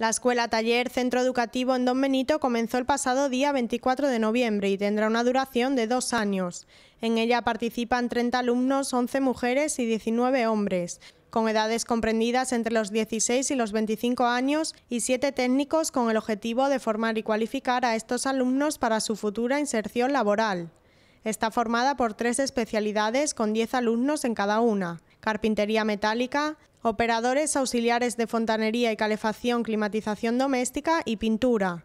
La escuela taller centro educativo en Don Benito comenzó el pasado día 24 de noviembre y tendrá una duración de dos años. En ella participan 30 alumnos, 11 mujeres y 19 hombres con edades comprendidas entre los 16 y los 25 años y siete técnicos con el objetivo de formar y cualificar a estos alumnos para su futura inserción laboral. Está formada por tres especialidades con 10 alumnos en cada una carpintería metálica, operadores auxiliares de fontanería y calefacción, climatización doméstica y pintura.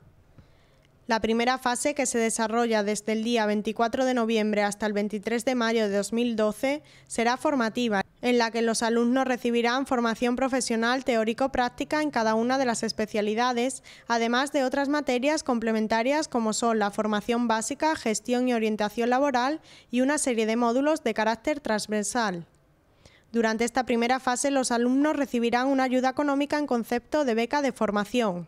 La primera fase, que se desarrolla desde el día 24 de noviembre hasta el 23 de mayo de 2012, será formativa, en la que los alumnos recibirán formación profesional teórico-práctica en cada una de las especialidades, además de otras materias complementarias como son la formación básica, gestión y orientación laboral y una serie de módulos de carácter transversal. Durante esta primera fase, los alumnos recibirán una ayuda económica en concepto de beca de formación.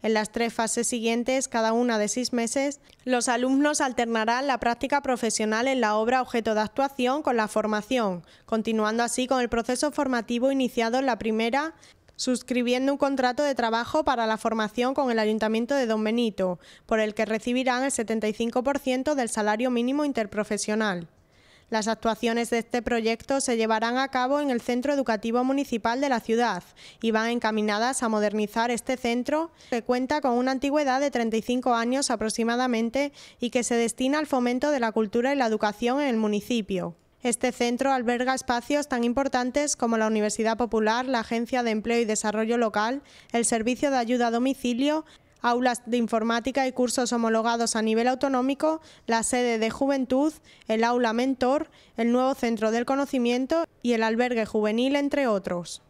En las tres fases siguientes, cada una de seis meses, los alumnos alternarán la práctica profesional en la obra objeto de actuación con la formación, continuando así con el proceso formativo iniciado en la primera, suscribiendo un contrato de trabajo para la formación con el Ayuntamiento de Don Benito, por el que recibirán el 75% del salario mínimo interprofesional. Las actuaciones de este proyecto se llevarán a cabo en el Centro Educativo Municipal de la ciudad y van encaminadas a modernizar este centro que cuenta con una antigüedad de 35 años aproximadamente y que se destina al fomento de la cultura y la educación en el municipio. Este centro alberga espacios tan importantes como la Universidad Popular, la Agencia de Empleo y Desarrollo Local, el Servicio de Ayuda a Domicilio, aulas de informática y cursos homologados a nivel autonómico, la sede de Juventud, el aula Mentor, el nuevo Centro del Conocimiento y el albergue juvenil, entre otros.